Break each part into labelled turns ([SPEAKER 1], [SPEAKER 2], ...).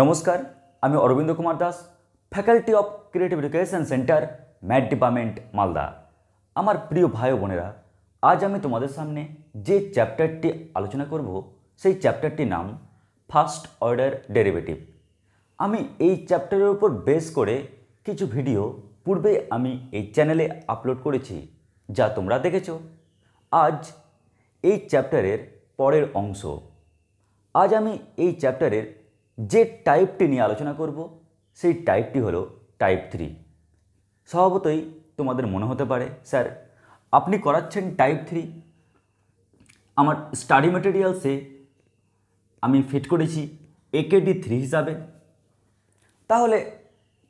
[SPEAKER 1] নমস্কার আমি Arabinda Kumar Das faculty of creative education centre math department Malda আমার প্রিয় ভাই বোনেরা আজ আমি তোমাদের সামনে যে চ্যাপ্টারটি আলোচনা করব সেই চ্যাপ্টারটির নাম ফার্স্ট অর্ডার ডেরিভেটিভ আমি এই চ্যাপ্টারের উপর বেস করে কিছু ভিডিও পূর্বে আমি এই চ্যানেলে আপলোড করেছি যা তোমরা দেখেছ আজ এই চ্যাপ্টারের পরের অংশ আজ আমি এই চ্যাপ্টারের যে টাইপটি নিয়ে আলোচনা করব সেই টাইপটি হলো টাইপ থ্রি স্বভাবতই তোমাদের মনে হতে পারে স্যার আপনি করাচ্ছেন টাইপ থ্রি আমার স্টাডি ম্যাটেরিয়ালসে আমি ফিট করেছি একেডি থ্রি হিসাবে তাহলে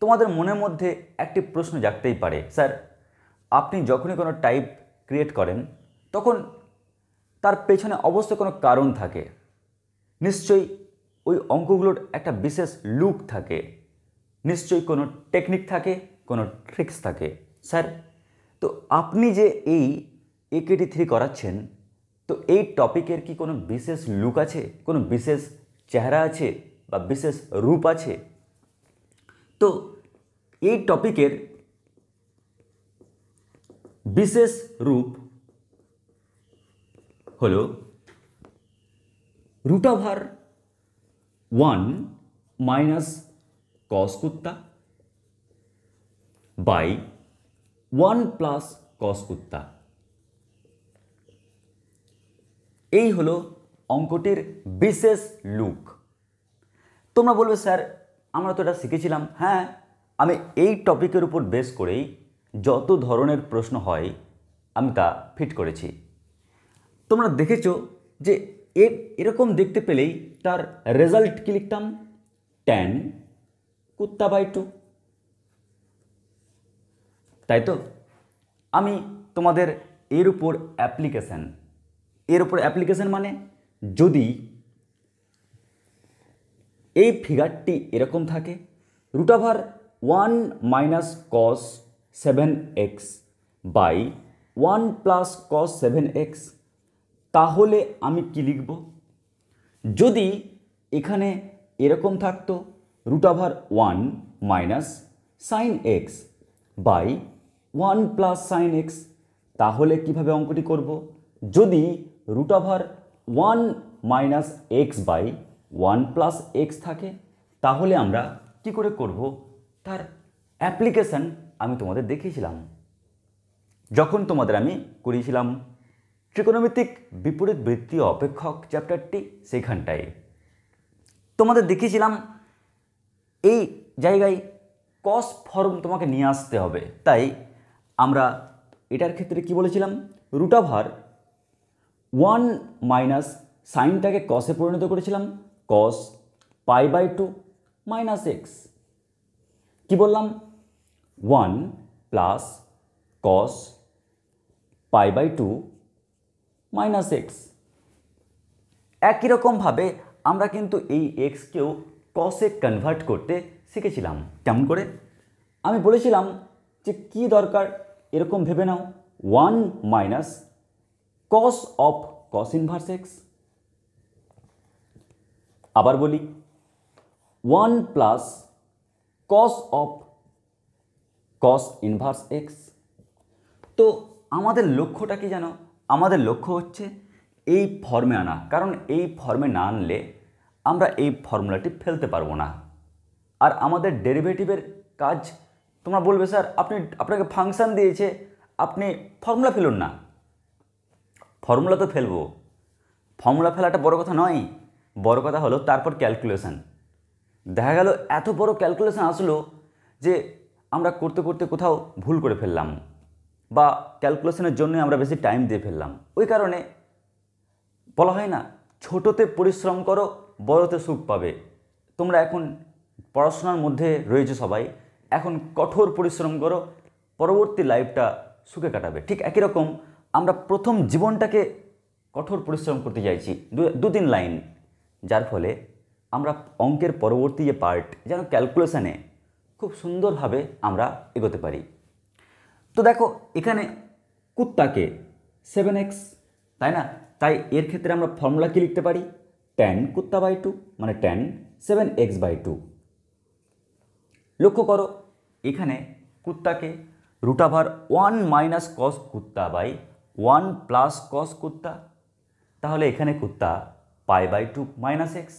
[SPEAKER 1] তোমাদের মনের মধ্যে একটি প্রশ্ন জাগতেই পারে স্যার আপনি যখনই কোনো টাইপ ক্রিয়েট করেন তখন তার পেছনে অবশ্য কোনো কারণ থাকে নিশ্চয়ই ওই অঙ্কগুলোর একটা বিশেষ লুক থাকে নিশ্চয়ই কোনো টেকনিক থাকে কোনো ট্রিক্স থাকে স্যার তো আপনি যে এই একেটি থ্রি করাচ্ছেন তো এই টপিকের কি কোনো বিশেষ লুক আছে কোনো বিশেষ চেহারা আছে বা বিশেষ রূপ আছে তো এই টপিকের বিশেষ রূপ হলো রুট ওয়ান মাইনাস কস কুত্তা বাই ওয়ান প্লাস কস কুত্তা এই হলো অঙ্কটির বিশেষ লুক তোমরা বলবে স্যার আমরা তো এটা শিখেছিলাম হ্যাঁ আমি এই টপিকের উপর বেস করেই যত ধরনের প্রশ্ন হয় আমি তা ফিট করেছি তোমরা দেখেছো যে এর এরকম দেখতে পেলেই তার রেজাল্ট কী লিখতাম ট্যান কুত্তা বাই টু তাই তো আমি তোমাদের এর উপর অ্যাপ্লিকেশান এর উপর অ্যাপ্লিকেশান মানে যদি এই ফিগারটি এরকম থাকে root over one minus cos seven x by one plus cos seven x তাহলে আমি কি লিখব যদি এখানে এরকম থাকতো root আভার one minus sine x by one plus sine x তাহলে কিভাবে অঙ্কটি করব যদি root আভার one minus x by one plus x থাকে তাহলে আমরা কি করে করব তার অ্যাপ্লিকেশান আমি তোমাদের দেখিয়েছিলাম যখন তোমাদের আমি করিয়েছিলাম ত্রিকোণমিতিক বিপরীত বৃত্তীয় অপেক্ষক চ্যাপ্টারটি সেখানটায় তোমাদের দেখিয়েছিলাম এই জায়গায় কস ফর্ম তোমাকে নিয়ে আসতে হবে তাই আমরা এটার ক্ষেত্রে কি বলেছিলাম রুটাভার ওয়ান মাইনাস সাইনটাকে কসে পরিণত করেছিলাম cos pi by two minus x কী বললাম one plus cos pi by two minus x একই রকমভাবে আমরা কিন্তু এই এক্সকেও কসে কনভার্ট করতে শিখেছিলাম কেমন করে আমি বলেছিলাম যে কি দরকার এরকম ভেবে নাও one minus cos of cos inverse x আবার বলি one plus cos of cos inverse x তো আমাদের লক্ষ্যটা কি জানো আমাদের লক্ষ্য হচ্ছে এই ফর্মে আনা কারণ এই ফর্মে না আনলে আমরা এই ফর্মুলাটি ফেলতে পারবো না আর আমাদের ডেরিভেটিভের কাজ তোমরা বলবে স্যার আপনি আপনাকে ফাংশান দিয়েছে আপনি ফর্মুলা ফেলুন না ফর্মুলা তো ফেলবো ফর্মুলা ফেলাটা বড় কথা নয় বড় কথা হলো তারপর ক্যালকুলেশান দেখা গেল এত বড় ক্যালকুলেশান আসলো যে আমরা করতে করতে কোথাও ভুল করে ফেললাম বা ক্যালকুলেশনের জন্য আমরা বেশি টাইম দিয়ে ফেললাম ওই কারণে বলা হয় না ছোটোতে পরিশ্রম করো বড়তে সুখ পাবে তোমরা এখন পড়াশোনার মধ্যে রয়েছে সবাই এখন কঠোর পরিশ্রম করো পরবর্তী লাইফটা সুখে কাটাবে ঠিক একই রকম আমরা প্রথম জীবনটাকে কঠোর পরিশ্রম করতে চাইছি দু দুদিন লাইন যার ফলে আমরা অঙ্কের পরবর্তী যে পার্ট যেন ক্যালকুলেশানে খুব সুন্দরভাবে আমরা এগোতে পারি তো দেখো এখানে কুত্তাকে সেভেন এক্স তাই না তাই এর ক্ষেত্রে আমরা ফর্মুলা কী লিখতে পারি টেন কুত্তা বাই টু মানে tan seven x by two লক্ষ্য করো এখানে কুত্তাকে রুট আভার ওয়ান মাইনাস কস কুত্তা বাই ওয়ান প্লাস কস কুত্তা তাহলে এখানে কুত্তা pi by two minus x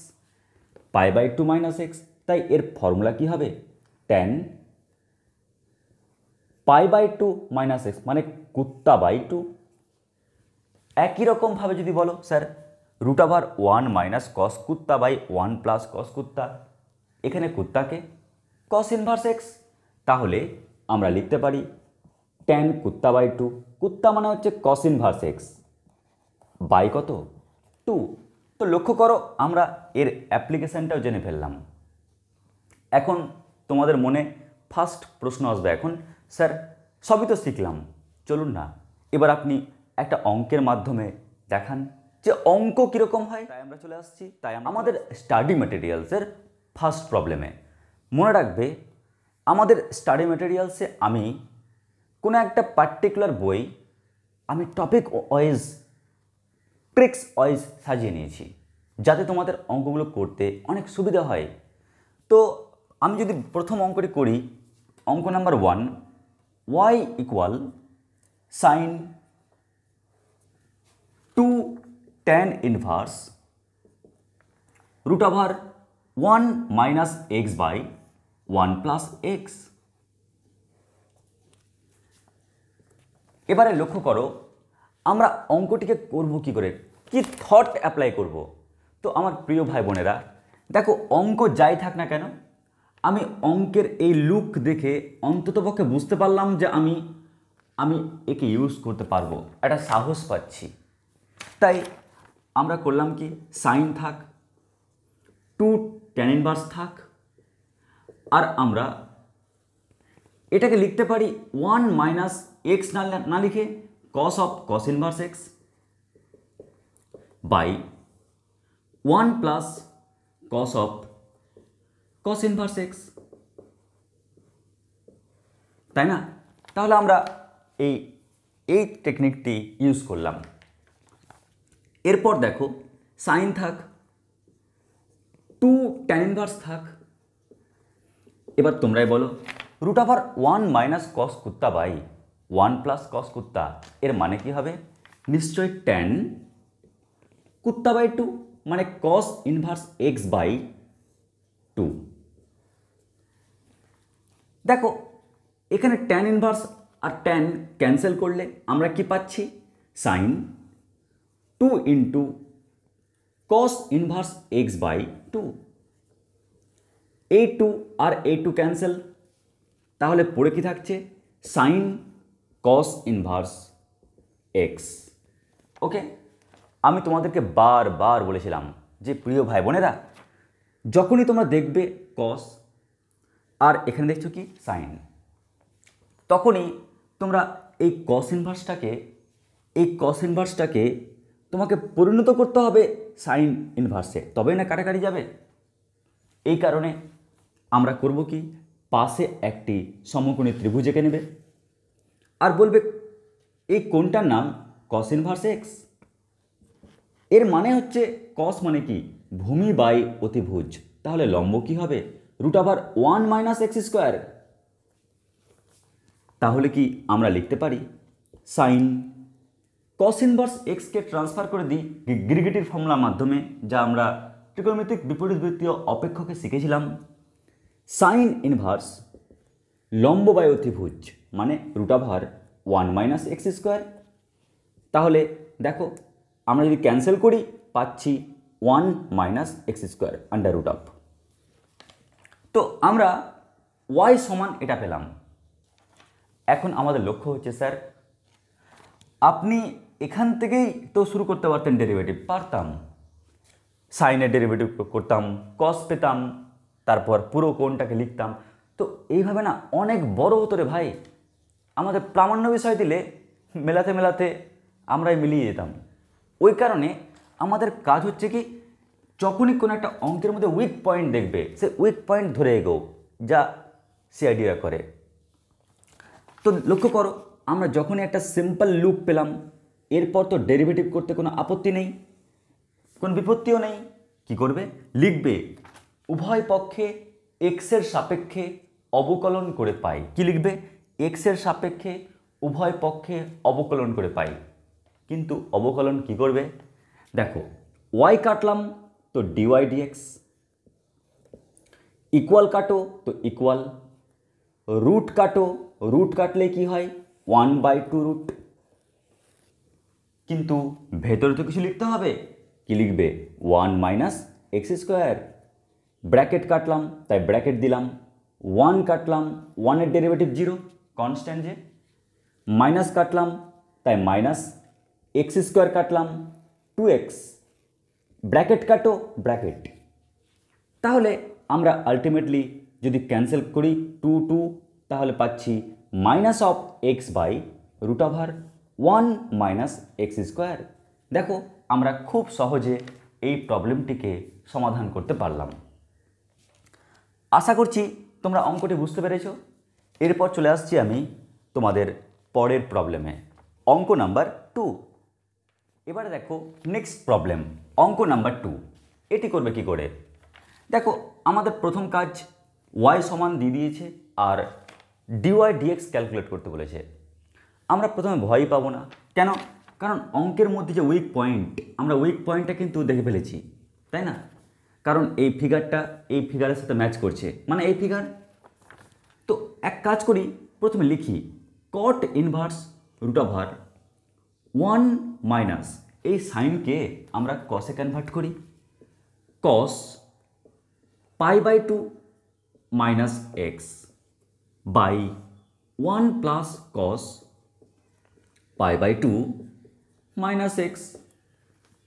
[SPEAKER 1] pi by two minus x তাই এর ফর্মুলা কী হবে tan pi by two minus x মানে কুত্তা বাই টু একই রকমভাবে যদি বলো sir root আভার one minus cos কুত্তা বাই ওয়ান প্লাস কস কুত্তা এখানে কুত্তাকে কস ইনভার্স এক্স তাহলে আমরা লিখতে পারি ট্যান কুত্তা বাই টু কুত্তা মানে হচ্ছে কস ইনভার্স এক্স বাই কত টু তো লক্ষ্য করো আমরা এর অ্যাপ্লিকেশানটাও জেনে ফেললাম এখন তোমাদের মনে ফার্স্ট প্রশ্ন আসবে এখন স্যার সবই তো শিখলাম চলুন না এবার আপনি একটা অঙ্কের মাধ্যমে দেখান যে অঙ্ক কীরকম হয় তাই আমরা চলে আসছি তাই আমাদের স্টাডি ম্যাটেরিয়ালসের ফার্স্ট প্রবলেমে মনে রাখবে আমাদের স্টাডি ম্যাটেরিয়ালসে আমি কোনো একটা পার্টিকুলার বই আমি টপিক ওয়াইজ ট্রিক্স ওয়াইজ সাজিয়ে নিয়েছি যাতে তোমাদের অঙ্কগুলো করতে অনেক সুবিধা হয় তো আমি যদি প্রথম অঙ্কটি করি অঙ্ক number one y equal sin 2 tan inverse root over 1 minus x by 1 plus x এবারে লক্ষ্য করো আমরা অঙ্কটিকে করব কি করে কি থট অ্যাপ্লাই করব তো আমার প্রিয় ভাই বোনেরা দেখো অঙ্ক যাই থাক না কেন আমি অঙ্কের এই লুক দেখে অন্ততপক্ষে বুঝতে পারলাম যে আমি আমি একে ইউজ করতে পারবো একটা সাহস পাচ্ছি তাই আমরা করলাম কি সাইন থাক টু টেন ইনভার্স থাক আর আমরা এটাকে লিখতে পারি ওয়ান মাইনাস এক্স না না লিখে cos of cos inverse x by one plus cos of cos inverse x তাই না তাহলে আমরা এই এই টেকনিকটি ইউজ করলাম এরপর দেখো সাইন থাক টু ট্যান ইনভার্স থাক এবার তোমরাই বলো রুট আবার ওয়ান মাইনাস কস কুত্তা বাই ওয়ান প্লাস কস কুত্তা এর মানে কি হবে নিশ্চয় ট্যান কুত্তা বাই টু মানে cos inverse x by two দেখো এখানে ট্যান ইনভার্স আর ট্যান ক্যান্সেল করলে আমরা কি পাচ্ছি sine two into cos inverse x by two এ টু আর এ টু ক্যান্সেল তাহলে পড়ে কি থাকছে sine cos inverse x okay আমি তোমাদেরকে বারবার বলেছিলাম যে প্রিয় ভাই বোনেরা যখনই তোমরা দেখবে কস আর এখানে দেখছো কি সাইন তখনই তোমরা এই কস ইনভার্সটাকে এই কস ইনভার্সটাকে তোমাকে পরিণত করতে হবে সাইন ইনভার্সে তবেই না কাটাকাটি যাবে এই কারণে আমরা করব কি পাশে একটি সমকোণী ত্রিভুজ এঁকে নেবে আর বলবে এই কোনটার নাম কস ইনভার্স এক্স এর মানে হচ্ছে কস মানে কি ভূমি বাই অতিভুজ তাহলে লম্ব কী হবে রুট আবার ওয়ান মাইনাস এক্স স্কোয়ার তাহলে কি আমরা লিখতে পারি সাইন কস ইনভার্স এক্সকে ট্রান্সফার করে দিই গ্রিগেটির ফর্মুলার মাধ্যমে যা আমরা ত্রিকোণমিতিক বিপরীত বৃত্তীয় অপেক্ষকে শিখেছিলাম সাইন ইনভার্স লম্ববায়ু ত্রিভুজ মানে root over one minus x square তাহলে দেখো আমরা যদি ক্যান্সেল করি পাচ্ছি one minus x square under root of তো আমরা ওয়াই সমান এটা পেলাম এখন আমাদের লক্ষ্য হচ্ছে স্যার আপনি এখান থেকেই তো শুরু করতে পারতেন ডেরিভেটিভ পারতাম সাইনের ডেরিভেটিভ করতাম কস পেতাম তারপর পুরো কোনটাকে লিখতাম তো এইভাবে না অনেক বড় হতো রে ভাই আমাদের প্রামাণ্য বিষয় দিলে মেলাতে মেলাতে আমরাই মিলিয়ে যেতাম ওই কারণে আমাদের কাজ হচ্ছে কি যখনই কোনো একটা অঙ্কের মধ্যে উইক পয়েন্ট দেখবে সে উইক পয়েন্ট ধরে এগো যা সিআইডিরা করে তো লক্ষ্য করো আমরা যখনই একটা সিম্পল লুপ পেলাম এরপর তো ডেরিভেটিভ করতে কোনো আপত্তি নেই কোনো বিপত্তিও নেই কি করবে লিখবে উভয় পক্ষে এক্সের সাপেক্ষে অবকলন করে পাই কি লিখবে এক্সের সাপেক্ষে উভয় পক্ষে অবকলন করে পাই কিন্তু অবকলন কি করবে দেখো ওয়াই কাটলাম তো d y d x equal কাটো তো ইকুয়াল রুট কাটো রুট কাটলে কি হয় ওয়ান বাই টু রুট কিন্তু ভেতরে তো কিছু লিখতে হবে কি লিখবে one minus x square bracket কাটলাম তাই ব্র্যাকেট দিলাম ওয়ান কাটলাম ওয়ানের ডেরিভেটিভ জিরো কনস্ট্যান্ট যে মাইনাস কাটলাম তাই মাইনাস এক্স স্কোয়ার কাটলাম টু এক্স ব্র্যাকেট কাটো ব্র্যাকেট তাহলে আমরা আলটিমেটলি যদি ক্যান্সেল করি টু টু তাহলে পাচ্ছি minus of x by root over one minus x square দেখো আমরা খুব সহজে এই প্রবলেমটিকে সমাধান করতে পারলাম আশা করছি তোমরা অঙ্কটি বুঝতে পেরেছ এরপর চলে আসছি আমি তোমাদের পরের প্রবলেমে অঙ্ক নাম্বার টু এবারে দেখো নেক্সট প্রবলেম অঙ্ক নাম্বার টু এটি করবে কি করে দেখো আমাদের প্রথম কাজ ওয়াই সমান দিয়ে দিয়েছে আর ডিওয়াই ডিএক্স ক্যালকুলেট করতে বলেছে আমরা প্রথমে ভয়ই পাবো না কেন কারণ অঙ্কের মধ্যে যে উইক পয়েন্ট আমরা উইক পয়েন্টটা কিন্তু দেখে ফেলেছি তাই না কারণ এই ফিগারটা এই ফিগারের সাথে ম্যাচ করছে মানে এই ফিগার তো এক কাজ করি প্রথমে লিখি cot inverse root over one minus এই সাইনকে আমরা কসে কনভার্ট করি cos pi by two minus x by one plus cos pi by two minus x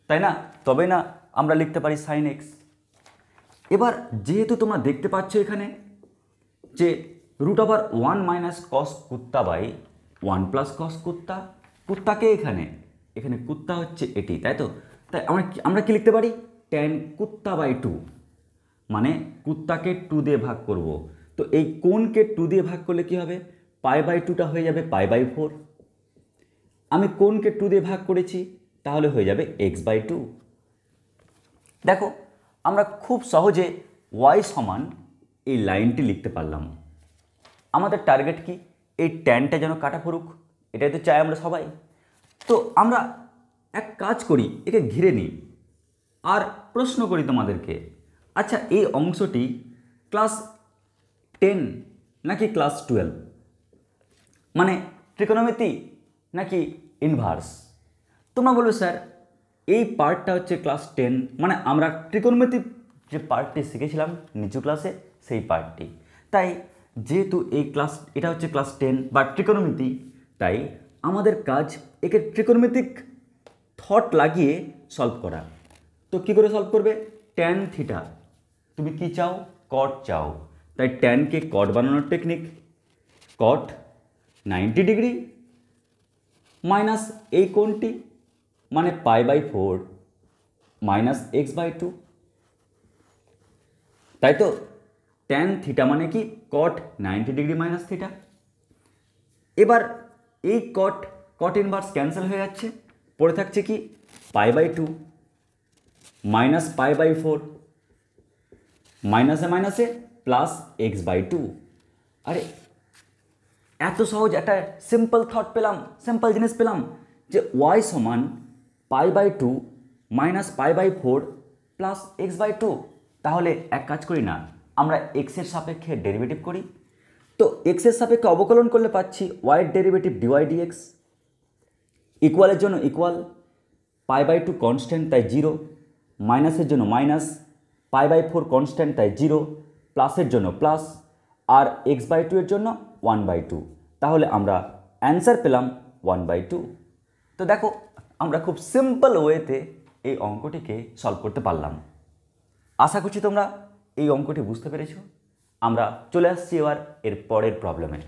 [SPEAKER 1] তাই না তবে না আমরা লিখতে পারি সাইন এক্স এবার যেহেতু তোমরা দেখতে পাচ্ছ এখানে যে রুট আবার ওয়ান মাইনাস কস কুত্তা বাই ওয়ান প্লাস কস কুত্তা কুত্তাকে এখানে এখানে কুত্তা হচ্ছে এটি তাই তো তাই আমরা আমরা কী লিখতে পারি ট্যান কুত্তা বাই টু মানে কুত্তাকে টু দিয়ে ভাগ করব। তো এই কোনকে টু দিয়ে ভাগ করলে কি হবে পাই বাই টুটা হয়ে যাবে পাই বাই ফোর আমি কোনকে টু দিয়ে ভাগ করেছি তাহলে হয়ে যাবে এক্স বাই টু দেখো আমরা খুব সহজে ওয়াই সমান এই লাইনটি লিখতে পারলাম আমাদের টার্গেট কি এই ট্যানটা যেন কাটা পড়ুক এটাই তো চাই আমরা সবাই তো আমরা এক কাজ করি একে ঘিরে নিই আর প্রশ্ন করি তোমাদেরকে আচ্ছা এই অংশটি ক্লাস টেন নাকি ক্লাস টুয়েলভ মানে ট্রিকোনোমিতি নাকি ইনভার্স তোমরা বলবে স্যার এই পার্টটা হচ্ছে ক্লাস টেন মানে আমরা ট্রিকোণমিতি যে পার্টটি শিখেছিলাম নিচু ক্লাসে সেই পার্টটি তাই যেহেতু এই ক্লাস এটা হচ্ছে ক্লাস টেন বা ট্রিকোণমিতি তাই আমাদের কাজ একে ট্রিকোণমিতিক থট লাগিয়ে সলভ করা তো কি করে সলভ করবে ট্যান থিটা তুমি কি চাও কট চাও তাই ট্যানকে কট বানানোর technique cot ninety degree minus এই কোণটি মানে pi by four minus x by two তাই তো ট্যান থিটা মানে কি cot ninety degree minus theta এবার এই কট কট ইনভার্স ক্যান্সেল হয়ে যাচ্ছে পড়ে থাকছে কি pi by two minus pi by four মাইনাসে মাইনাসে প্লাস এক্স বাই টু আরে এত সহজ একটা সিম্পল থট পেলাম সিম্পল জিনিস পেলাম যে ওয়াই সমান pi by two minus pi by four plus x by two তাহলে এক কাজ করি না আমরা এক্সের সাপেক্ষে ডেরিভেটিভ করি তো এক্সের সাপেক্ষে অবকলন করলে পাচ্ছি ওয়াইয়ের ডেরিভেটিভ ডিওয়াই ডিএক্স ইকুয়ালের জন্য equal pi by two constant তাই জিরো মাইনাসের জন্য minus pi by four constant তাই জিরো প্লাসের জন্য প্লাস আর এক্স বাই টু এর জন্য ওয়ান বাই টু তাহলে আমরা অ্যান্সার পেলাম ওয়ান বাই টু তো দেখো আমরা খুব সিম্পল ওয়েতে এই অঙ্কটিকে সলভ করতে পারলাম আশা করছি তোমরা এই অঙ্কটি বুঝতে পেরেছ আমরা চলে আসছি এবার এর পরের প্রবলেমে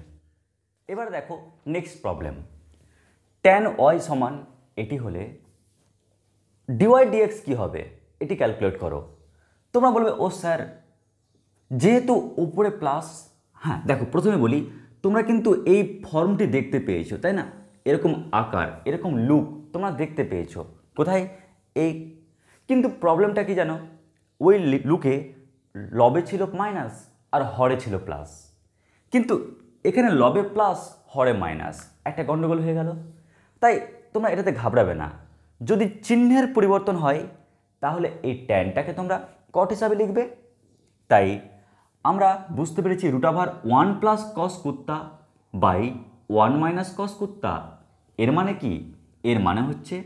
[SPEAKER 1] এবার দেখো নেক্সট প্রবলেম টেন ওয়াই সমান এটি হলে ডিওয়াই ডিএক্স কী হবে এটি ক্যালকুলেট করো তোমরা বলবে ও স্যার যেহেতু উপরে প্লাস হ্যাঁ দেখো প্রথমে বলি তোমরা কিন্তু এই ফর্মটি দেখতে পেয়েছো তাই না এরকম আকার এরকম লুক তোমরা দেখতে পেয়েছো কোথায় এই কিন্তু প্রবলেমটা কি জানো ওই লুকে লবে ছিল মাইনাস আর হরে ছিল প্লাস কিন্তু এখানে লবে প্লাস হরে মাইনাস একটা গণ্ডগোল হয়ে গেল তাই তোমরা এটাতে ঘাবড়াবে না যদি চিহ্নের পরিবর্তন হয় তাহলে এই ট্যানটাকে তোমরা কট হিসাবে লিখবে তাই আমরা বুঝতে পেরেছি রুটাভার ওয়ান প্লাস কস কুত্তা বাই ওয়ান মাইনাস কস কুত্তা এর মানে কি এর মানে হচ্ছে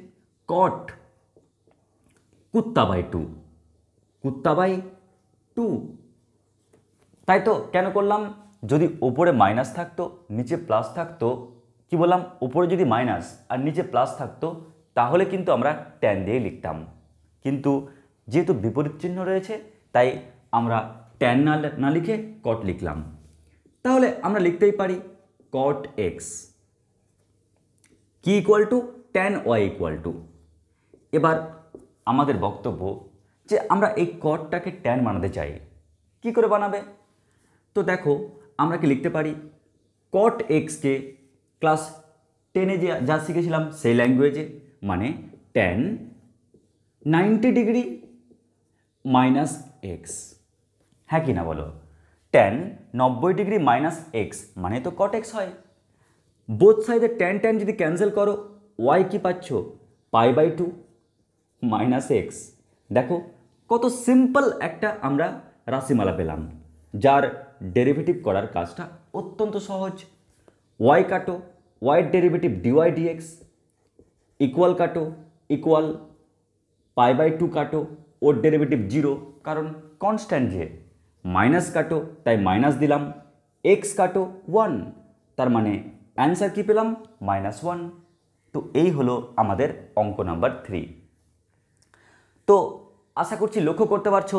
[SPEAKER 1] কট কুত্তা বাই টু কুত্তা বাই টু তাই তো কেন করলাম যদি ওপরে মাইনাস থাকতো নিচে প্লাস থাকতো কি বললাম উপরে যদি মাইনাস আর নিচে প্লাস থাকতো তাহলে কিন্তু আমরা ট্যান দিয়ে লিখতাম কিন্তু যেহেতু বিপরীত চিহ্ন রয়েছে তাই আমরা ট্যান না না লিখে কট লিখলাম তাহলে আমরা লিখতেই পারি কট এক্স কি equal to tan y equal to এবার আমাদের বক্তব্য যে আমরা এই কটটাকে ট্যান বানাতে চাই কি করে বানাবে তো দেখো আমরা কি লিখতে পারি কট এক্সকে ক্লাস টেনে যে যা শিখেছিলাম সেই ল্যাঙ্গুয়েজে মানে tan ninety degree minus x হ্যাঁ কি না বলো টেন নব্বই ডিগ্রি মাইনাস এক্স মানে তো কট এক্স হয় বোথ সাইডে টেন টেন যদি ক্যান্সেল করো ওয়াই কি পাচ্ছ pi by two minus x দেখো কত সিম্পল একটা আমরা রাশিমালা পেলাম যার ডেরিভেটিভ করার কাজটা অত্যন্ত সহজ ওয়াই কাটো y derivative dy dx equal কাটো ইকুয়াল পাই বাই টু কাটো ওর ডেরিভেটিভ জিরো কারণ কনস্ট্যান্ট যে মাইনাস কাটো তাই মাইনাস দিলাম এক্স কাটো ওয়ান তার মানে অ্যান্সার কী পেলাম মাইনাস ওয়ান তো এই হলো আমাদের অঙ্ক নাম্বার থ্রি তো আশা করছি লক্ষ্য করতে পারছো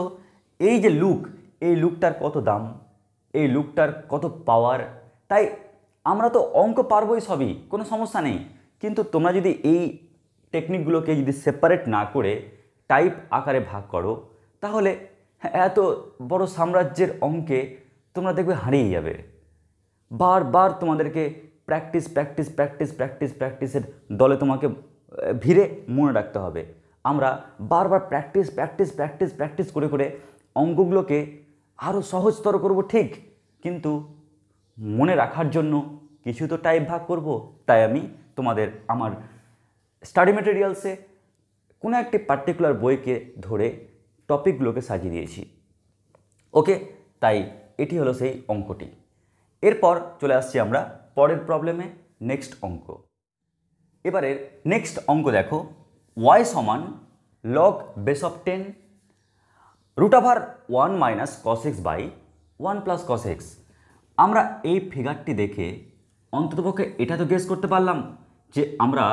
[SPEAKER 1] এই যে লুক এই লুকটার কত দাম এই লুকটার কত পাওয়ার তাই আমরা তো অঙ্ক পারবই সবই কোনো সমস্যা নেই কিন্তু তোমরা যদি এই টেকনিকগুলোকে যদি সেপারেট না করে টাইপ আকারে ভাগ করো তাহলে এত বড় সাম্রাজ্যের অঙ্কে তোমরা দেখবে হারিয়ে যাবে বারবার তোমাদেরকে প্র্যাকটিস প্র্যাকটিস প্র্যাকটিস প্র্যাকটিস প্র্যাকটিসের দলে তোমাকে ভিড়ে মনে রাখতে হবে আমরা বারবার প্র্যাকটিস প্র্যাকটিস প্র্যাকটিস প্র্যাকটিস করে করে অঙ্কগুলোকে আরও সহজতর করব ঠিক কিন্তু মনে রাখার জন্য কিছু তো টাইপ ভাগ করব তাই আমি তোমাদের আমার স্টাডি মেটেরিয়ালসে কোনো একটি পার্টিকুলার বইকে ধরে টপিকগুলোকে সাজিয়ে দিয়েছি ওকে তাই এটি হলো সেই অঙ্কটি এরপর চলে আসছি আমরা পরের প্রবলেমে নেক্সট অঙ্ক এবারের নেক্সট অঙ্ক দেখো ওয়াই সমান log base of ten root over one minus cos x by one plus cos x আমরা এই ফিগারটি দেখে অন্ততপক্ষে এটা তো গেস করতে পারলাম যে আমরা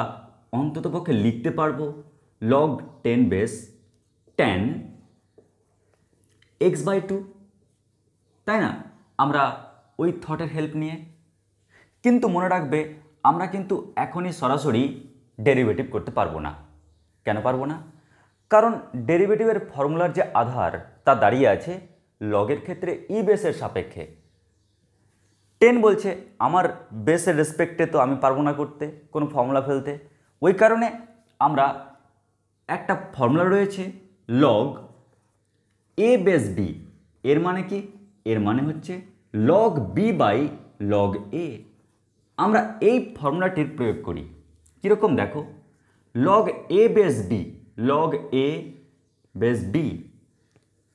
[SPEAKER 1] অন্ততপক্ষে লিখতে পারবো log ten base ten x by two তাই না আমরা ওই থটের হেল্প নিয়ে কিন্তু মনে রাখবে আমরা কিন্তু এখনই সরাসরি ডেরিভেটিভ করতে পারবো না কেন পারবো না কারণ ডেরিভেটিভের ফর্মুলার যে আধার তা দাঁড়িয়ে আছে লগের ক্ষেত্রে ই e বেসের সাপেক্ষে টেন বলছে আমার বেসের রেসপেক্টে তো আমি পারবো না করতে কোনো ফর্মুলা ফেলতে ওই কারণে আমরা একটা ফর্মুলা রয়েছে লগ এ বেস বি এর মানে কি এর মানে হচ্ছে log B by log A আমরা এই ফর্মুলাটির প্রয়োগ করি কীরকম দেখো log A base B log A base B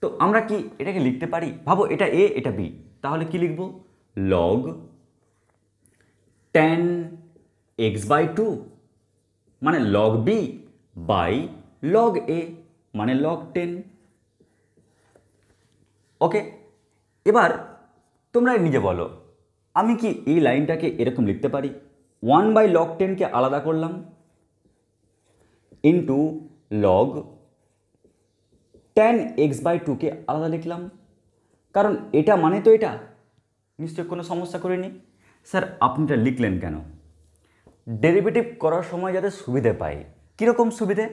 [SPEAKER 1] তো আমরা কি এটাকে লিখতে পারি ভাবো এটা এ এটা বি তাহলে কি লিখবো log ten x by two মানে log B by log A মানে লগ টেন ওকে এবার তোমরা নিজে বলো আমি কি এই লাইনটাকে এরকম লিখতে পারি ওয়ান বাই লগ টেনকে আলাদা করলাম into log ten x by টুকে আলাদা লিখলাম কারণ এটা মানে তো এটা নিশ্চয় কোনো সমস্যা করিনি স্যার আপনি এটা লিখলেন কেন ডেরিভেটিভ করার সময় যাতে সুবিধে পাই কীরকম সুবিধে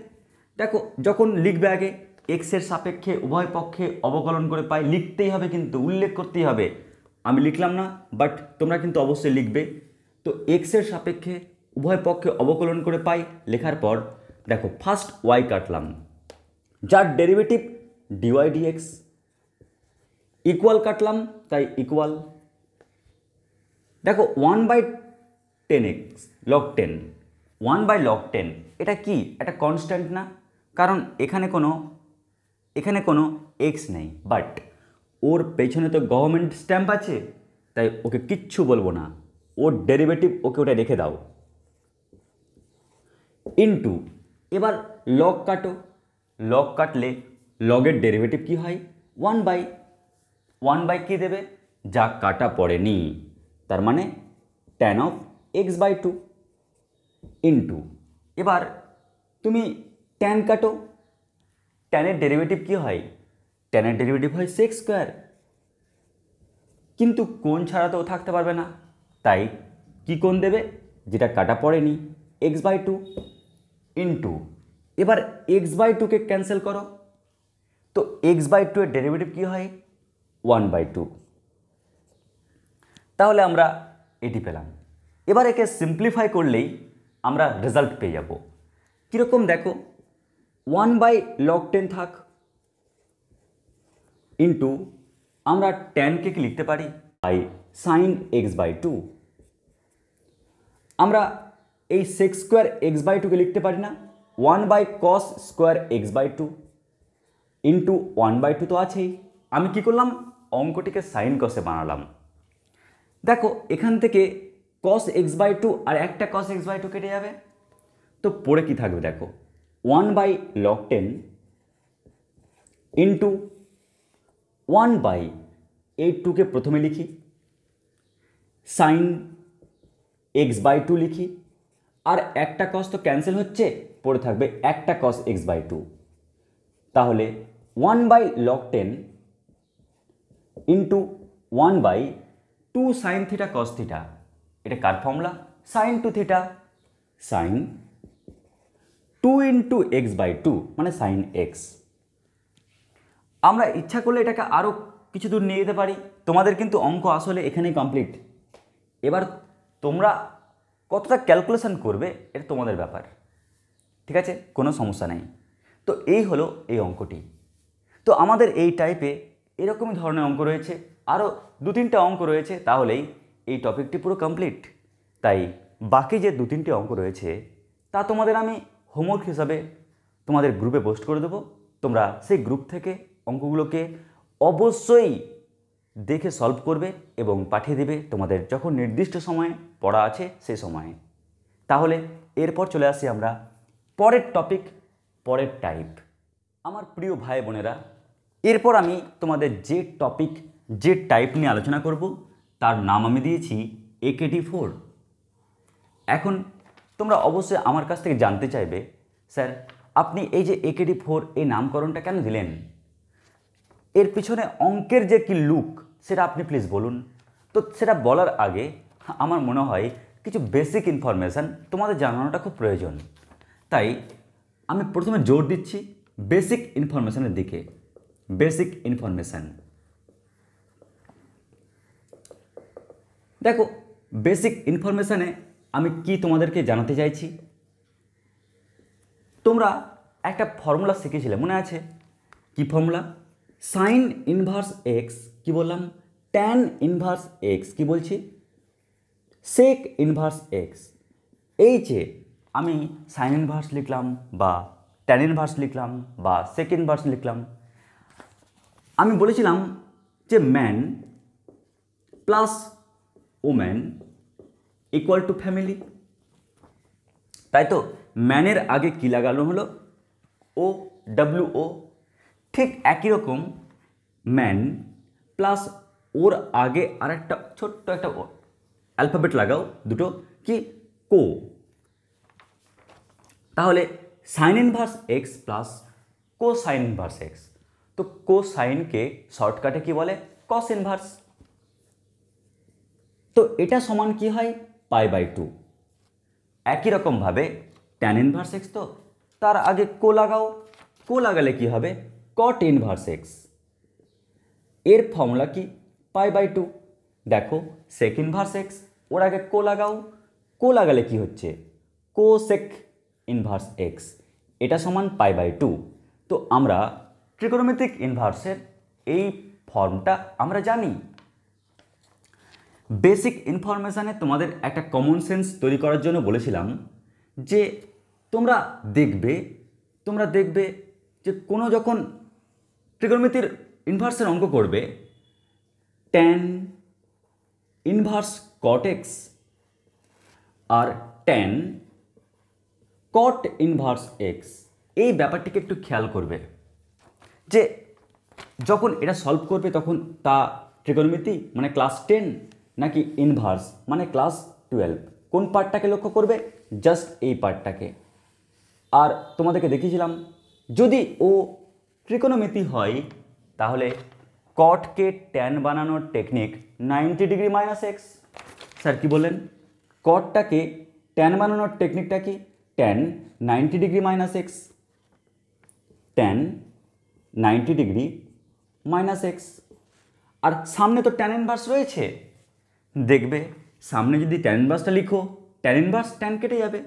[SPEAKER 1] দেখো যখন লিখবে আগে এক্সের সাপেক্ষে উভয় পক্ষে অবকলন করে পাই লিখতেই হবে কিন্তু উল্লেখ করতেই হবে আমি লিখলাম না বাট তোমরা কিন্তু অবশ্যই লিখবে তো এক্সের সাপেক্ষে উভয় পক্ষে অবকলন করে পাই লেখার পর দেখো ফার্স্ট ওয়াই কাটলাম যার ডেরিভেটিভ ডিওয়াই ডিএক্স ইকুয়াল কাটলাম তাই ইকুয়াল দেখো one by ten x log ten one by log ten এটা কি এটা কনস্ট্যান্ট না কারণ এখানে কোনো এখানে কোনো এক্স নেই বাট ওর পেছনে তো গভর্নমেন্ট স্ট্যাম্প আছে তাই ওকে কিচ্ছু বলবো না ওর ডেরিভেটিভ ওকে ওটা রেখে দাও ইন্টু এবার লগ কাটো লগ কাটলে লগের ডেরিভেটিভ কি হয় ওয়ান বাই ওয়ান বাই কী দেবে যা কাটা পড়েনি তার মানে tan of x by two into এবার তুমি ট্যান কাটো ট্যানের ডেরিভেটিভ কী হয় ট্যানের ডেরিভেটিভ হয় সেক্স স্কোয়ার কিন্তু কোন ছাড়া তো থাকতে পারবে না তাই কি কোন দেবে যেটা কাটা পড়েনি এক্স বাই টু ইন্টু এবার এক্স বাই টুকে ক্যান্সেল করো তো এক্স বাই টু এর ডেরিভেটিভ কী হয় ওয়ান বাই টু তাহলে আমরা এটি পেলাম এবার একে সিম্পলিফাই করলেই আমরা রেজাল্ট পেয়ে যাব কীরকম দেখো ওয়ান বাই লগ টেন থাক ইন্টু আমরা টেনকে কি লিখতে পারি by sine x by two আমরা এই সেক্স স্কোয়ার এক্স বাই টুকে লিখতে পারি না one by cos square x by two into one by two তো আছেই আমি কি করলাম অঙ্কটিকে সাইন কসে বানালাম দেখো এখান থেকে কস এক্স বাই টু আর একটা কস এক্স বাই টু কেটে যাবে তো পড়ে কি থাকবে দেখো one by log ten into one by eight টুকে প্রথমে লিখি সাইন এক্স বাই টু লিখি আর একটা কস তো ক্যান্সেল হচ্ছে পড়ে থাকবে একটা কস এক্স বাই টু তাহলে one by log ten into one by two sine theta cos theta এটা কার formula sine two theta sine two into x by two মানে সাইন এক্স আমরা ইচ্ছা করলে এটাকে আরও কিছু দূর নিয়ে যেতে পারি তোমাদের কিন্তু অঙ্ক আসলে এখানেই কমপ্লিট এবার তোমরা কতটা ক্যালকুলেশান করবে এটা তোমাদের ব্যাপার ঠিক আছে কোনো সমস্যা নেই তো এই হলো এই অঙ্কটি তো আমাদের এই টাইপে এরকমই ধরনের অঙ্ক রয়েছে আরও দু তিনটে অঙ্ক রয়েছে তাহলেই এই টপিকটি পুরো কমপ্লিট তাই বাকি যে দু তিনটে অঙ্ক রয়েছে তা তোমাদের আমি হোমওয়ার্ক হিসাবে তোমাদের গ্রুপে পোস্ট করে দেবো তোমরা সেই গ্রুপ থেকে অঙ্কগুলোকে অবশ্যই দেখে সলভ করবে এবং পাঠিয়ে দেবে তোমাদের যখন নির্দিষ্ট সময়ে পড়া আছে সে সময়ে তাহলে এরপর চলে আসি আমরা পরের টপিক পরের টাইপ আমার প্রিয় ভাই বোনেরা এরপর আমি তোমাদের যে টপিক যে টাইপ নিয়ে আলোচনা করব তার নাম আমি দিয়েছি একেডি ফোর এখন তোমরা অবশ্যই আমার কাছ থেকে জানতে চাইবে স্যার আপনি এই যে একেডি ফোর এই নামকরণটা কেন দিলেন এর পিছনে অঙ্কের যে কি লুক সেটা আপনি প্লিজ বলুন তো সেটা বলার আগে আমার মনে হয় কিছু বেসিক ইনফরমেশান তোমাদের জানানোটা খুব প্রয়োজন তাই আমি প্রথমে জোর দিচ্ছি বেসিক ইনফরমেশানের দিকে বেসিক ইনফরমেশান দেখো বেসিক ইনফরমেশানে আমি কি তোমাদেরকে জানাতে চাইছি তোমরা একটা ফর্মুলা শিখেছিলে মনে আছে কি ফর্মুলা সাইন ইনভার্স এক্স কি বললাম ট্যান ইনভার্স এক্স কি বলছি সেক ইনভার্স এক্স এই যে আমি সাইন ইনভার্স লিখলাম বা ট্যান ইনভার্স লিখলাম বা সেক ইনভার্স লিখলাম আমি বলেছিলাম যে man plus woman equal to family তাই তো ম্যানের আগে কী লাগানো হলো ও ডাব্লু ও ঠিক একই রকম ম্যান প্লাস ওর আগে আর একটা ছোট্ট একটা অ্যালফাবেট লাগাও দুটো কি কো তাহলে sine inverse x plus cosine inverse x তো কো সাইনকে শর্টকাটে কি বলে কস ইনভার্স তো এটা সমান কি হয় পাই বাই টু একই রকমভাবে ট্যান ইনভার্স এক্স তো তার আগে কো লাগাও কো লাগালে কি হবে কট ইনভার্স এক্স এর ফর্মুলা কি পাই বাই টু দেখো সেক ইনভার্স এক্স ওর আগে কো লাগাও কো লাগালে কি হচ্ছে কো সেক ইনভার্স এক্স এটা সমান পাই বাই টু তো আমরা ট্রিকোনোমেট্রিক ইনভার্সের এই ফর্মটা আমরা জানি বেসিক ইনফরমেশানে তোমাদের একটা কমন সেন্স তৈরি করার জন্য বলেছিলাম যে তোমরা দেখবে তোমরা দেখবে যে কোনো যখন ত্রিকোণমিতির ইনভার্সের অঙ্ক করবে ট্যান ইনভার্স কটেক্স আর ট্যান কট ইনভার্স এক্স এই ব্যাপারটিকে একটু খেয়াল করবে যে যখন এটা সলভ করবে তখন তা ত্রিকোণমিতি মানে ক্লাস টেন নাকি ইনভার্স মানে ক্লাস টুয়েলভ কোন পার্টটাকে লক্ষ্য করবে জাস্ট এই পার্টটাকে আর তোমাদেরকে দেখিয়েছিলাম যদি ও ত্রিকোণমিতি হয় তাহলে কটকে ট্যান বানানোর technique ninety degree minus x sir কী বললেন কটটাকে ট্যান বানানোর টেকনিকটা কি tan ninety degree minus x tan ninety degree minus x আর সামনে তো ট্যান ইনভার্স রয়েছে দেখবে সামনে যদি ট্যান ইনভার্সটা লিখো ট্যান ইনভার্স ট্যান কেটে যাবে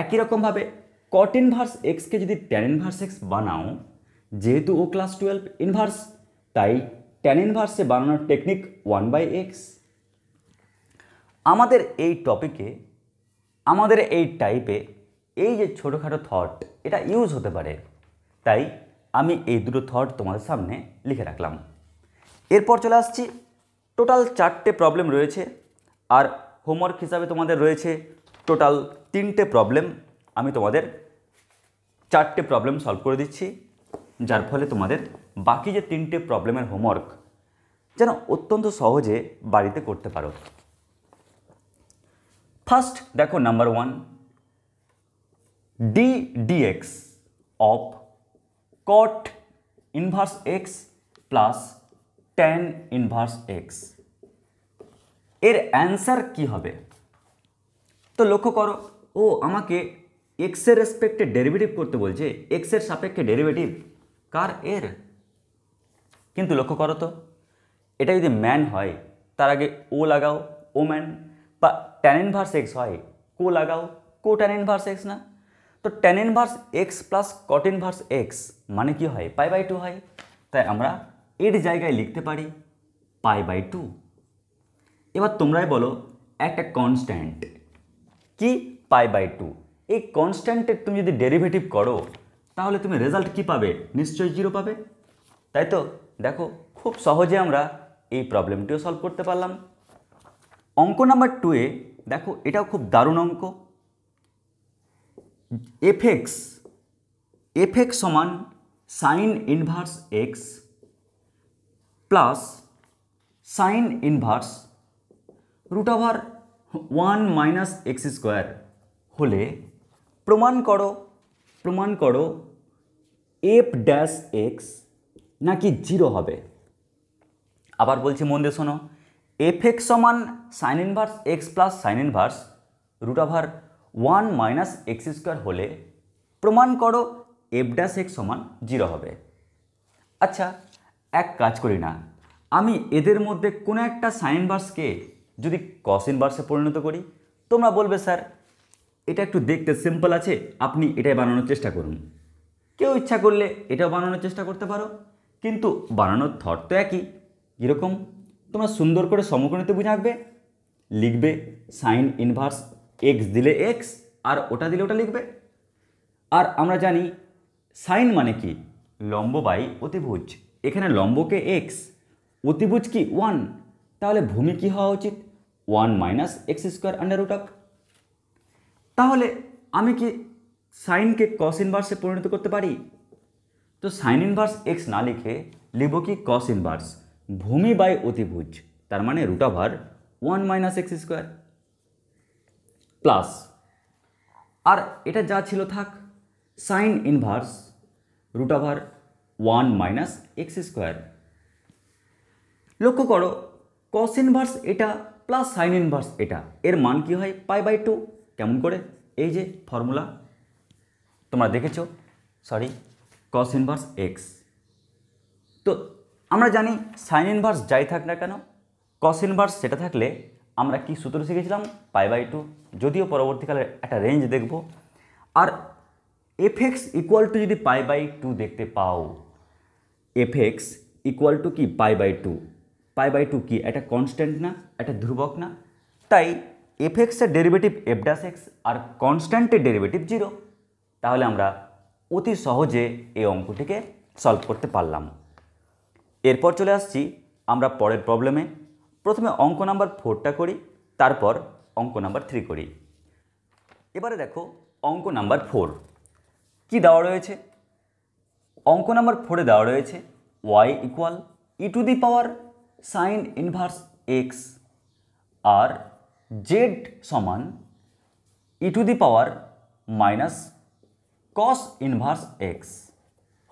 [SPEAKER 1] একই রকমভাবে কট ইনভার্স এক্সকে যদি ট্যান ইনভার্স এক্স বানাও যেহেতু ও ক্লাস টুয়েলভ ইনভার্স তাই ট্যান ইনভার্সে বানানোর টেকনিক ওয়ান বাই এক্স আমাদের এই টপিকে আমাদের এই টাইপে এই যে ছোটোখাটো থট এটা ইউজ হতে পারে তাই আমি এই দুটো থট তোমাদের সামনে লিখে রাখলাম এরপর চলে আসছি টোটাল চারটে প্রবলেম রয়েছে আর হোমওয়ার্ক হিসাবে তোমাদের রয়েছে টোটাল তিনটে প্রবলেম আমি তোমাদের চারটে প্রবলেম সলভ করে দিচ্ছি যার ফলে তোমাদের বাকি যে তিনটে প্রবলেমের হোমওয়ার্ক যেন অত্যন্ত সহজে বাড়িতে করতে পারো ফার্স্ট দেখো number one d dx of cot inverse x plus tan inverse x এর অ্যান্সার কি হবে তো লক্ষ্য করো ও আমাকে এক্সের রেসপেক্টে ডেরিভেটিভ করতে বলছে এক্সের সাপেক্ষে ডেরিভেটিভ কার এর কিন্তু লক্ষ্য করো তো এটা যদি ম্যান হয় তার আগে ও লাগাও ও ম্যান বা ট্যান ইনভার্স এক্স হয় কো লাগাও কো ট্যান ইনভার্স এক্স না তো tan inverse x plus cot inverse x মানে কি হয় পাই বাই টু হয় তাই আমরা এর জায়গায় লিখতে পারি পাই বাই টু এবার তোমরাই বলো একটা কনস্ট্যান্ট কি পাই বাই টু এই কনস্ট্যান্টের তুমি যদি ডেরিভেটিভ করো তাহলে তুমি রেজাল্ট কি পাবে নিশ্চয়ই জিরো পাবে তাই তো দেখো খুব সহজে আমরা এই প্রবলেমটিও সলভ করতে পারলাম অঙ্ক নাম্বার টুয়ে দেখো এটাও খুব দারুণ অঙ্ক এফেক্স এফেক্স সমান sine inverse x plus sine inverse root over one minus x square হলে প্রমাণ করো প্রমাণ করো এফ ড্যাশ এক্স নাকি জিরো হবে আবার বলছি মন্দে শোনো এফ এক্স সমান sine inverse x plus sine inverse root over one minus x square হলে প্রমাণ করো এফ ড্যাশ এক্স সমান জিরো হবে আচ্ছা এক কাজ করি না আমি এদের মধ্যে কোনো একটা সাইন বার্সকে যদি কসিন বার্সে পরিণত করি তোমরা বলবে স্যার এটা একটু দেখতে সিম্পল আছে আপনি এটাই বানানোর চেষ্টা করুন কেউ ইচ্ছা করলে এটাও বানানোর চেষ্টা করতে পারো কিন্তু বানানোর থট তো একই কীরকম তোমরা সুন্দর করে সমকোণিতে বুঝে আঁকবে লিখবে সাইন ইনভার্স এক্স দিলে এক্স আর ওটা দিলে ওটা লিখবে আর আমরা জানি সাইন মানে কি লম্ব বাই অতিভুজ এখানে লম্বকে এক্স অতিভুজ কি ওয়ান তাহলে ভূমি কি হওয়া উচিত one minus x square under রুটক তাহলে আমি কি সাইনকে কস ইনভার্সে পরিণত করতে পারি তো সাইন ইনভার্স এক্স না লিখে লিখব কি কস ইনভার্স ভূমি বাই অতিভুজ তার মানে root over one minus x square plus আর এটা যা ছিল থাক sine inverse root over one minus x square লক্ষ্য করো কস ইনভার্স এটা প্লাস সাইন ইনভার্স এটা এর মান কি হয় পাই বাই টু কেমন করে এই যে ফর্মুলা তোমরা দেখেছ সরি কস ইনভার্স এক্স তো আমরা জানি সাইন ইনভার্স যাই থাক না কেন কস ইনভার্স সেটা থাকলে আমরা কি সূত্র শিখেছিলাম পাই বাই টু যদিও পরবর্তীকালে একটা রেঞ্জ দেখব আর এফ এক্স ইকুয়াল টু যদি পাই বাই টু দেখতে পাও এফ এক্স ইকুয়াল টু কি pi by two pi by two কি একটা কনস্ট্যান্ট না একটা ধ্রুবক না তাই এফ এক্সের ডেরিভেটিভ এফ ডাস এক্স আর কনস্ট্যান্টের ডেরিভেটিভ জিরো তাহলে আমরা অতি সহজে এই অঙ্কটিকে সলভ করতে পারলাম এরপর চলে আসছি আমরা পরের প্রবলেমে প্রথমে অঙ্ক নাম্বার ফোরটা করি তারপর অঙ্ক নাম্বার থ্রি করি এবারে দেখো অঙ্ক নাম্বার ফোর কী দেওয়া রয়েছে অঙ্ক নাম্বার ফোরে দেওয়া রয়েছে y equal e to the power sine inverse x আর জেড সমান e to the power minus cos inverse x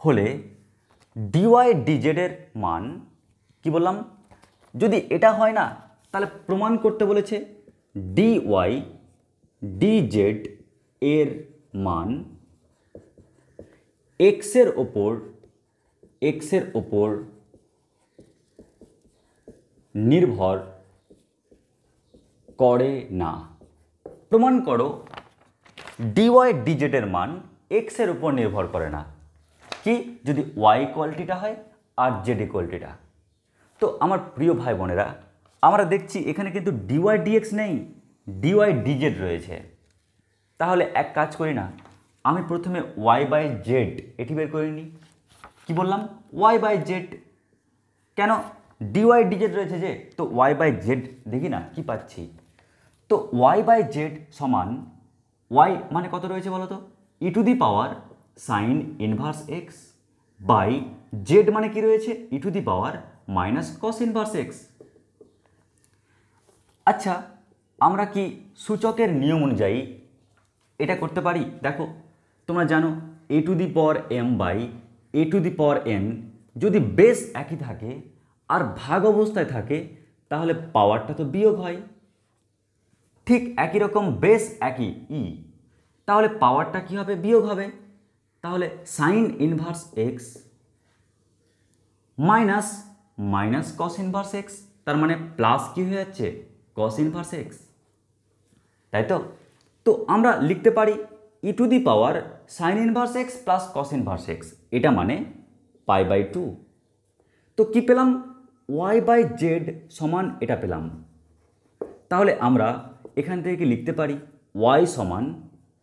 [SPEAKER 1] হলে ডিওয়াই ডিজেডের মান কি বললাম যদি এটা হয় না তাহলে প্রমাণ করতে বলেছে ডিওয়াই ডিজেড এর মান এক্সের ওপর এক্সের ওপর নির্ভর করে না প্রমাণ করো ডিওয়াই ডিজেটের মান এক্সের ওপর নির্ভর করে না কি যদি ওয়াই কোয়ালিটিটা হয় আর জেডি কোয়ালিটিটা তো আমার প্রিয় ভাই বোনেরা আমরা দেখছি এখানে কিন্তু ডিওয়াই ডিএক্স নেই ডিওয়াই ডিজেড রয়েছে তাহলে এক কাজ করি না আমি প্রথমে ওয়াই বাই জেড এটি বের করে নিই কী বললাম ওয়াই বাই জেড কেন ডিওয়াই ডিজেড রয়েছে যে তো ওয়াই বাই জেড দেখি না কী পাচ্ছি তো ওয়াই বাই জেড সমান ওয়াই মানে কত রয়েছে বলো তো e to the power sine inverse x by z মানে কি রয়েছে e to the power minus cos inverse x আচ্ছা আমরা কি সূচকের নিয়ম অনুযায়ী এটা করতে পারি দেখো তোমরা জানো এ to the power m by a to the power n যদি বেস একই থাকে আর ভাগ অবস্থায় থাকে তাহলে পাওয়ারটা তো বিয়োগ হয় ঠিক একই রকম বেস একই ই e। তাহলে পাওয়ারটা কি হবে বিয়োগ হবে তাহলে sine inverse x minus minus cos inverse x তার মানে প্লাস কি হয়ে যাচ্ছে কস ইনভার্স এক্স তাই তো তো আমরা লিখতে পারি e to the power sine inverse x plus cos inverse x এটা মানে পাই বাই টু তো কী পেলাম ওয়াই বাই জেড সমান এটা পেলাম তাহলে আমরা এখান থেকে লিখতে পারি ওয়াই সমান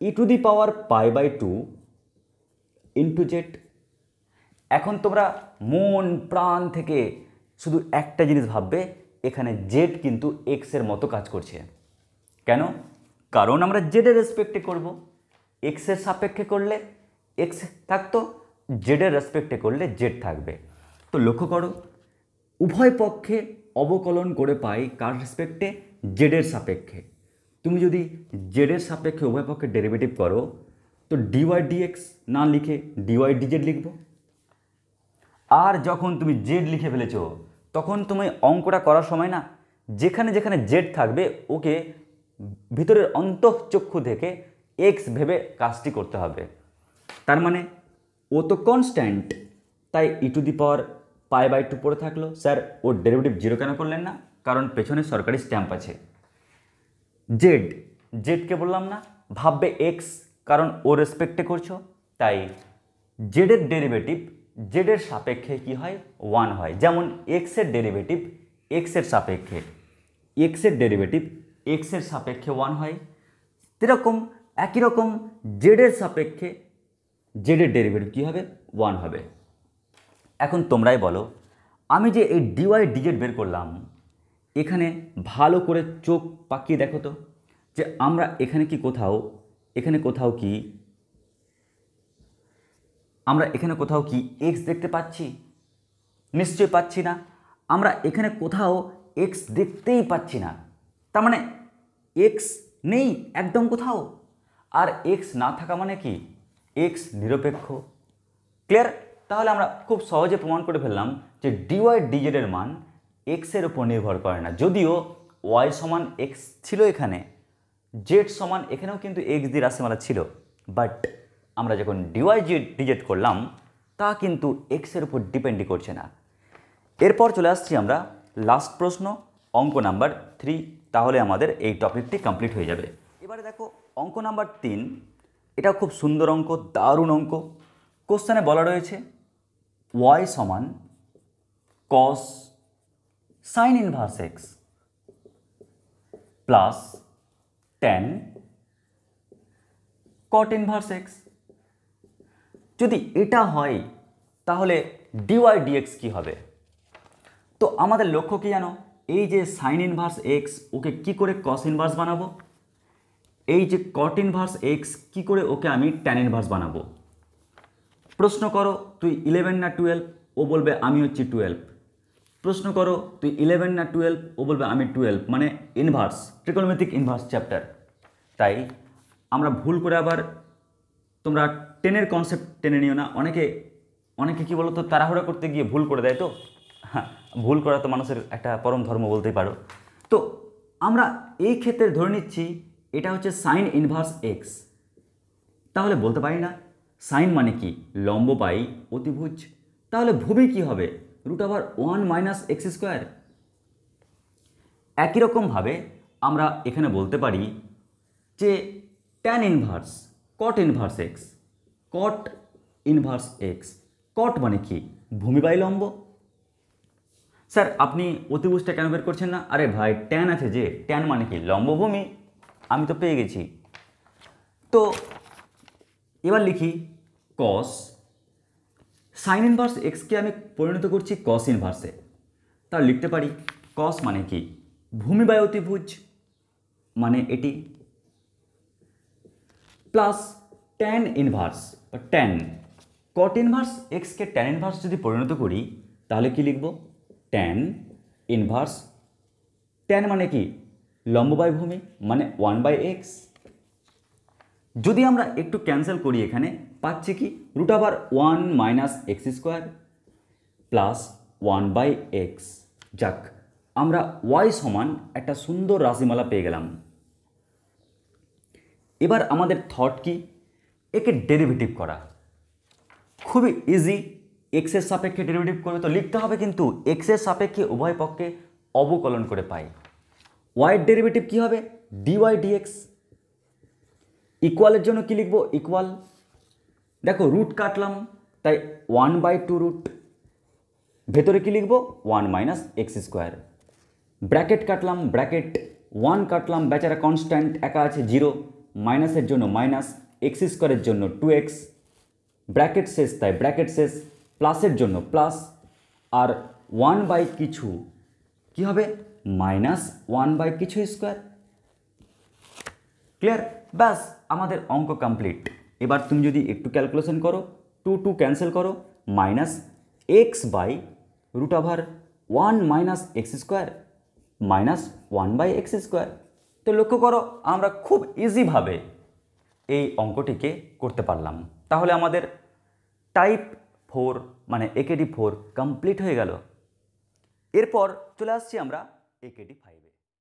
[SPEAKER 1] e to the power pi by two into z এখন তোমরা মন প্রাণ থেকে শুধু একটা জিনিস ভাববে এখানে জেড কিন্তু এক্সের মতো কাজ করছে কেন কারণ আমরা জেডের রেসপেক্টে করবো এক্সের সাপেক্ষে করলে এক্স থাকতো জেডের রেসপেক্টে করলে জেড থাকবে তো লক্ষ্য করো উভয় পক্ষে অবকলন করে পাই কার রেসপেক্টে জেডের সাপেক্ষে তুমি যদি জেডের সাপেক্ষে উভয় পক্ষে ডেরিভেটিভ করো তো ডিওয়াই ডিএক্স না লিখে ডিওয়াই ডিজেড লিখব আর যখন তুমি জেড লিখে ফেলেছ তখন তুমি অঙ্কটা করার সময় না যেখানে যেখানে জেড থাকবে ওকে ভিতরের অন্তঃচক্ষু থেকে এক্স ভেবে কাজটি করতে হবে তার মানে ও তো কনস্ট্যান্ট তাই e to the power pi by two পড়ে থাকলো স্যার ওর ডেরিভেটিভ জিরো কেন করলেন না কারণ পেছনে সরকারি স্ট্যাম্প আছে জেড জেডকে বললাম না ভাববে এক্স কারণ ও রেসপেক্টে করছো তাই জেডের ডেরিভেটিভ জেডের সাপেক্ষে কি হয় ওয়ান হয় যেমন এক্সের ডেরিভেটিভ এক্সের সাপেক্ষে এক্সের ডেরিভেটিভ এক্সের সাপেক্ষে ওয়ান হয় সেরকম একই রকম জেডের সাপেক্ষে জেডের ডেরিভেটিভ কী হবে ওয়ান হবে এখন তোমরাই বলো আমি যে এই ডিওয়াই ডিজেড বের করলাম এখানে ভালো করে চোখ পাকিয়ে দেখো তো যে আমরা এখানে কি কোথাও এখানে কোথাও কি আমরা এখানে কোথাও কি এক্স দেখতে পাচ্ছি নিশ্চয়ই পাচ্ছি না আমরা এখানে কোথাও এক্স দেখতেই পাচ্ছি না তার মানে এক্স নেই একদম কোথাও আর এক্স না থাকা মানে কি এক্স নিরপেক্ষ ক্লিয়ার তাহলে আমরা খুব সহজে প্রমাণ করে ফেললাম যে ডিওয়াই ডিজেডের মান এক্সের উপর নির্ভর করে না যদিও ওয়াই সমান এক্স ছিল এখানে জেড সমান এখানেও কিন্তু এক্স দিয়ে রাশিমালা ছিল বাট আমরা যখন ডিওয়াই ডিজেড করলাম তা কিন্তু এক্সের উপর ডিপেন্ডই করছে না এরপর চলে আসছি আমরা লাস্ট প্রশ্ন অঙ্ক নাম্বার থ্রি তাহলে আমাদের এই টপিকটি কমপ্লিট হয়ে যাবে এবারে দেখো অঙ্ক নাম্বার তিন এটা খুব সুন্দর অঙ্ক দারুণ অঙ্ক কোশ্চেনে বলা রয়েছে ওয়াই সমান cos sine inverse x plus tan cot inverse x যদি এটা হয় তাহলে ডিওয়াই ডিএক্স কী হবে তো আমাদের লক্ষ্য কী জানো এই যে সাইন ইনভার্স এক্স ওকে কি করে কস ইনভার্স বানাবো এই যে কট ইনভার্স এক্স কী করে ওকে আমি ট্যান ইনভার্স বানাবো প্রশ্ন করো তুই ইলেভেন না টুয়েলভ ও বলবে আমি হচ্ছি টুয়েলভ প্রশ্ন করো তুই ইলেভেন না টুয়েলভ ও বলবে আমি টুয়েলভ মানে ইনভার্স ট্রিকোনোমেট্রিক ইনভার্স চ্যাপ্টার তাই আমরা ভুল করে আবার তোমরা টেনের কনসেপ্ট টেনে নিও না অনেকে অনেকে কী বলো তো তাড়াহুড়া করতে গিয়ে ভুল করে দেয় তো হ্যাঁ ভুল করা তো মানুষের একটা পরম ধর্ম বলতেই পারো তো আমরা এই ক্ষেত্রে ধরে নিচ্ছি এটা হচ্ছে সাইন ইনভার্স এক্স তাহলে বলতে পারি না সাইন মানে কি লম্ব পাই অতিভুজ তাহলে ভূমি কি হবে রুট আবার ওয়ান মাইনাস এক্স স্কোয়ার একই রকমভাবে আমরা এখানে বলতে পারি যে tan inverse cot inverse x cot inverse x cot মানে কি ভূমি পাই লম্ব স্যার আপনি অতিভুজটা কেন বের করছেন না আরে ভাই ট্যান আছে যে ট্যান মানে কি লম্বভূমি আমি তো পেয়ে গেছি তো এবার লিখি কস সাইন ইনভার্স এক্সকে আমি পরিণত করছি কস ইনভার্সে তার লিখতে পারি কস মানে কি ভূমি বা অতিভুজ মানে এটি প্লাস ট্যান ইনভার্স বা ট্যান কট ইনভার্স এক্সকে ট্যান ইনভার্স যদি পরিণত করি তাহলে কি লিখব ট্যান ইনভার্স ট্যান মানে কি লম্ববায় ভূমি মানে ওয়ান বাই এক্স যদি আমরা একটু ক্যান্সেল করি এখানে পাচ্ছি কি রুট আবার one minus x square plus one by x যাক আমরা ওয়াই সমান একটা সুন্দর রাশিমালা পেয়ে গেলাম এবার আমাদের থট কি একে ডেরিভেটিভ করা খুবই ইজি এক্সের সাপেক্ষে ডেরিভেটিভ করবে তো লিখতে হবে কিন্তু এক্সের সাপেক্ষে উভয় পক্ষে অবকলন করে পায় ওয়াইড ডেরিভেটিভ কী হবে ডিওয়াই ডিএক্স ইকুয়ালের জন্য কী লিখবো ইকুয়াল দেখো রুট কাটলাম তাই ওয়ান বাই টু রুট ভেতরে কী লিখবো one minus x square bracket কাটলাম ব্র্যাকেট ওয়ান কাটলাম বেচারা কনস্ট্যান্ট একা আছে জিরো মাইনাসের জন্য মাইনাস এক্স স্কোয়ারের জন্য টু এক্স ব্র্যাকেট শেষ তাই ব্র্যাকেট শেষ প্লাসের জন্য প্লাস আর ওয়ান বাই কিছু কী হবে মাইনাস ওয়ান বাই কিছু স্কোয়ার ক্লিয়ার ব্যাস আমাদের অঙ্ক কমপ্লিট এবার তুমি যদি একটু ক্যালকুলেশন করো টু টু ক্যান্সেল করো minus x by root আভার one minus x square minus one by x square তো লক্ষ্য করো আমরা খুব ইজিভাবে এই অঙ্কটিকে করতে পারলাম তাহলে আমাদের টাইপ ফোর মানে একেডি ফোর কমপ্লিট হয়ে গেল এরপর চলে আসছি আমরা एक एटी फाइव